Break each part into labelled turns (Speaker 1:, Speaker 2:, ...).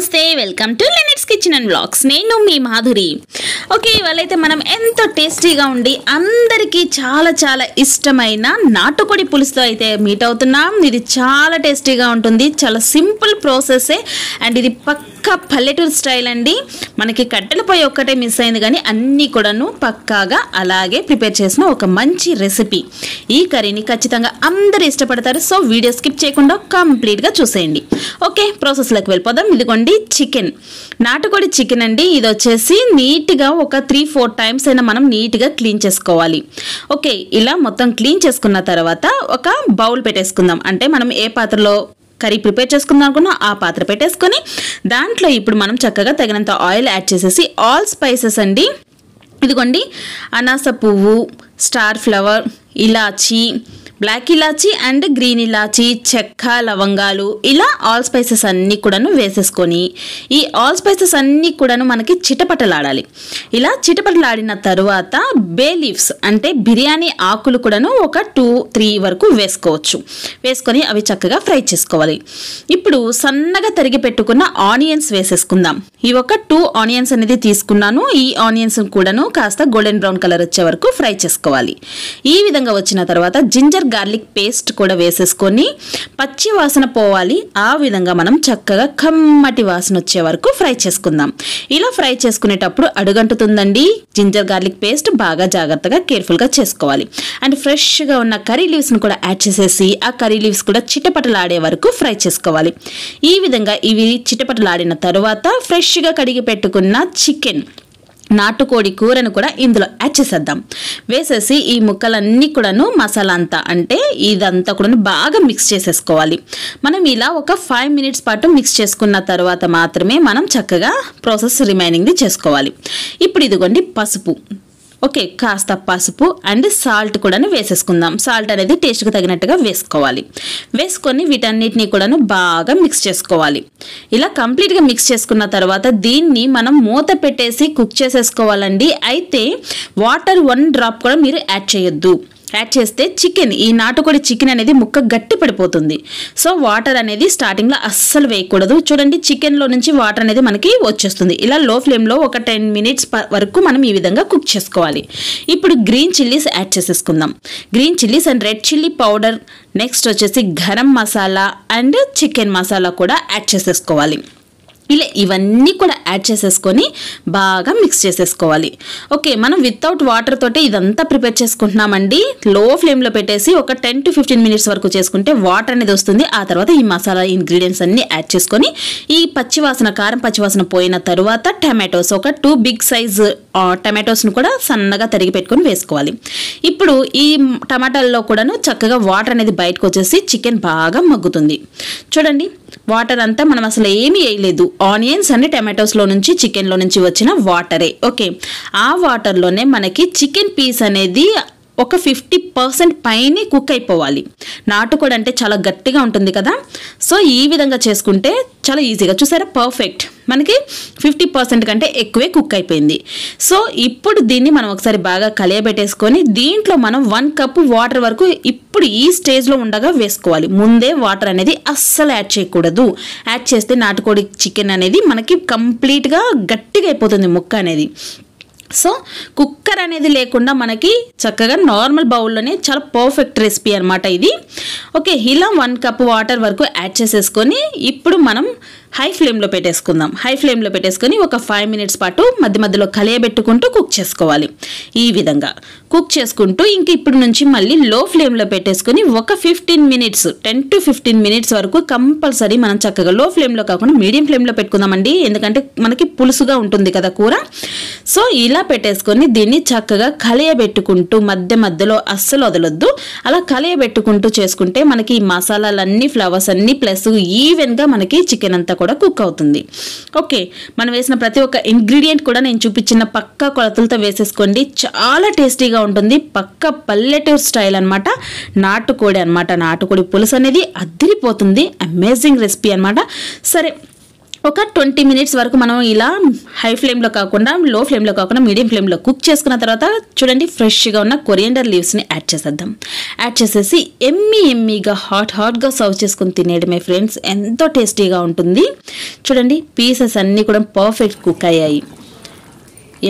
Speaker 1: almost welcome to Lenet's kitchen and blogs నేను మీ Madhuri okay ఇవాళైతే మనం ఎంతో టేస్టీగా ఉండి అందరికీ చాలా చాలా ఇష్టమైన నాటుకోడి పులుసుతో అయితే మీట్ అవుతున్నాం ఇది చాలా టేస్టీగా ఉంటుంది చాలా సింపుల్ ప్రాసెస్సే అండ్ ఇది పక్కా పల్లెటూరు స్టైల్ అండి మనకి కట్టెల పొయ్యి ఒక్కటే మిస్ అయింది కానీ అన్నీ కూడాను పక్కాగా అలాగే ప్రిపేర్ చేసిన ఒక మంచి రెసిపీ ఈ కర్రీని ఖచ్చితంగా అందరు ఇష్టపడతారు సో వీడియో స్కిప్ చేయకుండా కంప్లీట్గా చూసేయండి ఓకే ప్రాసెస్లోకి వెళ్ళిపోదాం ఇదిగోండి చికెన్ నాటుకోడి చికెన్ అండి ఇది వచ్చేసి నీట్గా ఒక త్రీ ఫోర్ టైమ్స్ అయినా మనం నీట్గా క్లీన్ చేసుకోవాలి ఓకే ఇలా మొత్తం క్లీన్ చేసుకున్న తర్వాత ఒక బౌల్ పెట్టేసుకుందాం అంటే మనం ఏ పాత్రలో కర్రీ ప్రిపేర్ చేసుకుందాం అనుకున్నా ఆ పాత్ర పెట్టేసుకొని దాంట్లో ఇప్పుడు మనం చక్కగా తగినంత ఆయిల్ యాడ్ చేసేసి ఆల్ స్పైసెస్ అండి ఇదిగోండి అనాస పువ్వు స్టార్ ఫ్లవర్ ఇలాచీ బ్లాక్ ఇలాచి అండ్ గ్రీన్ ఇలాచి చెక్క లవంగాలు ఇలా ఆల్ స్పైసెస్ అన్నీ కూడాను వేసేసుకొని ఈ ఆల్ స్పైసెస్ అన్నీ కూడాను మనకి చిటపటలాడాలి ఇలా చిటపటలాడిన తర్వాత బే లీవ్స్ అంటే బిర్యానీ ఆకులు కూడాను ఒక టూ త్రీ వరకు వేసుకోవచ్చు వేసుకొని అవి చక్కగా ఫ్రై చేసుకోవాలి ఇప్పుడు సన్నగా తరిగి పెట్టుకున్న ఆనియన్స్ వేసేసుకుందాం ఈ ఒక టూ ఆనియన్స్ అనేది తీసుకున్నాను ఈ ఆనియన్స్ కూడాను కాస్త గోల్డెన్ బ్రౌన్ కలర్ వచ్చే వరకు ఫ్రై చేసుకోవాలి ఈ విధంగా వచ్చిన తర్వాత జింజర్ గార్లిక్ పేస్ట్ కూడా వేసేసుకొని పచ్చి వాసన పోవాలి ఆ విధంగా మనం చక్కగా కమ్మటి వాసన వచ్చే వరకు ఫ్రై చేసుకుందాం ఇలా ఫ్రై చేసుకునేటప్పుడు అడుగంటుతుందండి జింజర్ గార్లిక్ పేస్ట్ బాగా జాగ్రత్తగా కేర్ఫుల్గా చేసుకోవాలి అండ్ ఫ్రెష్గా ఉన్న కర్రీ లీవ్స్ను కూడా యాడ్ చేసేసి ఆ కర్రీ లీవ్స్ కూడా చిటపటలాడే వరకు ఫ్రై చేసుకోవాలి ఈ విధంగా ఇవి చిటపటలాడిన తర్వాత ఫ్రెష్గా కడిగి పెట్టుకున్న చికెన్ నాటుకోడి కూరను కూడా ఇందులో యాడ్ చేసేద్దాం వేసేసి ఈ ముక్కలన్నీ కూడాను మసాలా అంతా అంటే ఇదంతా కూడాను బాగా మిక్స్ చేసేసుకోవాలి మనం ఇలా ఒక ఫైవ్ మినిట్స్ పాటు మిక్స్ చేసుకున్న తర్వాత మాత్రమే మనం చక్కగా ప్రాసెస్ రిమైనింగ్ది చేసుకోవాలి ఇప్పుడు ఇదిగోండి పసుపు ఓకే కాస్త పసుపు అండ్ సాల్ట్ కూడా వేసేసుకుందాం సాల్ట్ అనేది టేస్ట్కి తగినట్టుగా వేసుకోవాలి వేసుకొని వీటన్నిటిని కూడాను బాగా మిక్స్ చేసుకోవాలి ఇలా కంప్లీట్గా మిక్స్ చేసుకున్న తర్వాత దీన్ని మనం మూత పెట్టేసి కుక్ చేసేసుకోవాలండి అయితే వాటర్ వన్ డ్రాప్ కూడా మీరు యాడ్ చేయొద్దు యాడ్ చేస్తే చికెన్ ఈ నాటుకోడి చికెన్ అనేది ముక్క గట్టి పడిపోతుంది సో వాటర్ అనేది స్టార్టింగ్లో అస్సలు వేయకూడదు చూడండి చికెన్లో నుంచి వాటర్ అనేది మనకి వచ్చేస్తుంది ఇలా లో ఫ్లేమ్లో ఒక టెన్ మినిట్స్ వరకు మనం ఈ విధంగా కుక్ చేసుకోవాలి ఇప్పుడు గ్రీన్ చిల్లీస్ యాడ్ చేసేసుకుందాం green chillies and red chilli powder next వచ్చేసి గరం మసాలా అండ్ చికెన్ మసాలా కూడా యాడ్ చేసేసుకోవాలి ఇలా ఇవన్నీ కూడా యాడ్ చేసేసుకొని బాగా మిక్స్ చేసేసుకోవాలి ఓకే మనం వితౌట్ వాటర్ తోటే ఇదంతా ప్రిపేర్ చేసుకుంటున్నామండి లో ఫ్లేమ్లో పెట్టేసి ఒక టెన్ టు ఫిఫ్టీన్ మినిట్స్ వరకు చేసుకుంటే వాటర్ అనేది వస్తుంది ఆ తర్వాత ఈ మసాలా ఇంగ్రీడియంట్స్ అన్ని యాడ్ చేసుకొని ఈ పచ్చివాసన కారం పచ్చివాసన పోయిన తర్వాత టమాటోస్ ఒక టూ బిగ్ సైజ్ టమాటోస్ను కూడా సన్నగా తరిగి పెట్టుకుని వేసుకోవాలి ఇప్పుడు ఈ టమాటాల్లో కూడాను చక్కగా వాటర్ అనేది బయటకు వచ్చేసి చికెన్ బాగా మగ్గుతుంది చూడండి వాటర్ అంతా మనం అసలు ఏమీ వేయలేదు ఆనియన్స్ అండ్ టమాటోస్లో నుంచి చికెన్లో నుంచి వచ్చిన వాటరే ఓకే ఆ వాటర్లోనే మనకి చికెన్ పీస్ అనేది ఒక ఫిఫ్టీ పర్సెంట్ పైన కుక్ అయిపోవాలి నాటుకోడి అంటే చాలా గట్టిగా ఉంటుంది కదా సో ఈ విధంగా చేసుకుంటే చాలా ఈజీగా చూసారా పర్ఫెక్ట్ మనకి ఫిఫ్టీ పర్సెంట్ కంటే ఎక్కువే కుక్ అయిపోయింది సో ఇప్పుడు దీన్ని మనం ఒకసారి బాగా కలియబెట్టేసుకొని దీంట్లో మనం వన్ కప్ వాటర్ వరకు ఇప్పుడు ఈ స్టేజ్లో ఉండగా వేసుకోవాలి ముందే వాటర్ అనేది అస్సలు యాడ్ చేయకూడదు యాడ్ చేస్తే నాటుకోడి చికెన్ అనేది మనకి కంప్లీట్గా గట్టిగా అయిపోతుంది ముక్క అనేది సో కుక్కర్ అనేది లేకుండా మనకి చక్కగా నార్మల్ బౌల్లోనే చాలా పర్ఫెక్ట్ రెసిపీ అనమాట ఇది ఓకే ఇలా వన్ కప్ వాటర్ వరకు యాడ్ చేసేసుకొని ఇప్పుడు మనం హై ఫ్లేమ్లో పెట్టేసుకుందాం హై ఫ్లేమ్లో పెట్టేసుకొని ఒక ఫైవ్ మినిట్స్ పాటు మధ్య మధ్యలో కలియబెట్టుకుంటూ కుక్ చేసుకోవాలి ఈ విధంగా కుక్ చేసుకుంటూ ఇంక ఇప్పుడు నుంచి మళ్ళీ లో ఫ్లేమ్లో పెట్టేసుకొని ఒక fifteen minutes ten to fifteen minutes వరకు కంపల్సరీ మనం చక్కగా లో ఫ్లేమ్లో కాకుండా మీడియం ఫ్లేమ్లో పెట్టుకుందామండి ఎందుకంటే మనకి పులుసుగా ఉంటుంది కదా కూర సో ఇలా పెట్టేసుకొని దీన్ని చక్కగా కలియబెట్టుకుంటూ మధ్య మధ్యలో అస్సలు వదలొద్దు అలా కలియబెట్టుకుంటూ చేసుకుంటే మనకి ఈ మసాలాలన్నీ ఫ్లవర్స్ అన్నీ ప్లస్ ఈవెన్గా మనకి చికెన్ అంతా కూడా కుక్ అవుతుంది ఓకే మనం వేసిన ప్రతి ఒక్క ఇంగ్రీడియంట్ కూడా నేను చూపించిన పక్క కొలతలతో వేసేసుకోండి చాలా టేస్టీగా ఉంటుంది పక్క పల్లెటూరు స్టైల్ అనమాట నాటుకోడి అనమాట నాటుకోడి పులుసు అనేది అదిరిపోతుంది అమేజింగ్ రెసిపీ అనమాట సరే ఒక ట్వంటీ మినిట్స్ వరకు మనం ఇలా హై ఫ్లేమ్లో కాకుండా లో ఫ్లేమ్లో కాకుండా మీడియం ఫ్లేమ్లో కుక్ చేసుకున్న తర్వాత చూడండి ఫ్రెష్గా ఉన్న కొరియండర్ లీవ్స్ని యాడ్ చేసేద్దాం యాడ్ చేసేసి ఎమ్మి ఎమ్మిగా హాట్ హాట్గా సర్వ్ చేసుకుని తినేయడమే ఫ్రెండ్స్ ఎంతో టేస్టీగా ఉంటుంది చూడండి పీసెస్ అన్నీ కూడా పర్ఫెక్ట్ కుక్ అయ్యాయి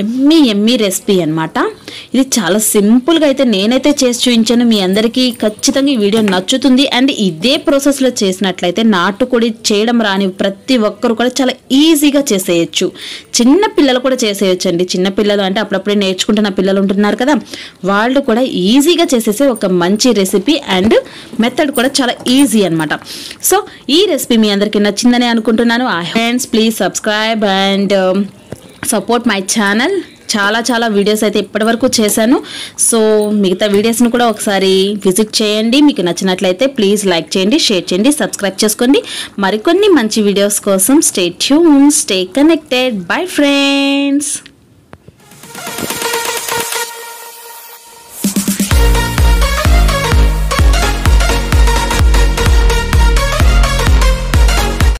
Speaker 1: ఎమ్మి ఎమ్మి రెసిపీ అనమాట ఇది చాలా సింపుల్గా అయితే నేనైతే చేసి చూపించాను మీ అందరికీ ఖచ్చితంగా ఈ వీడియో నచ్చుతుంది అండ్ ఇదే ప్రాసెస్లో చేసినట్లయితే నాటుకుడి చేయడం రాని ప్రతి ఒక్కరు కూడా చాలా ఈజీగా చేసేయచ్చు చిన్న పిల్లలు కూడా చేసేయచ్చు అండి చిన్న పిల్లలు అంటే అప్పుడప్పుడే నేర్చుకుంటున్న పిల్లలు ఉంటున్నారు కదా వాళ్ళు కూడా ఈజీగా చేసేసే ఒక మంచి రెసిపీ అండ్ మెథడ్ కూడా చాలా ఈజీ అనమాట సో ఈ రెసిపీ మీ అందరికీ నచ్చిందని అనుకుంటున్నాను I hands please subscribe and support my channel చాలా చాలా వీడియోస్ అయితే ఇప్పటివరకు చేశాను సో మిగతా వీడియోస్ని కూడా ఒకసారి విజిట్ చేయండి మీకు నచ్చినట్లయితే ప్లీజ్ లైక్ చేయండి షేర్ చేయండి సబ్స్క్రైబ్ చేసుకోండి మరికొన్ని మంచి వీడియోస్ కోసం stay tuned stay connected bye friends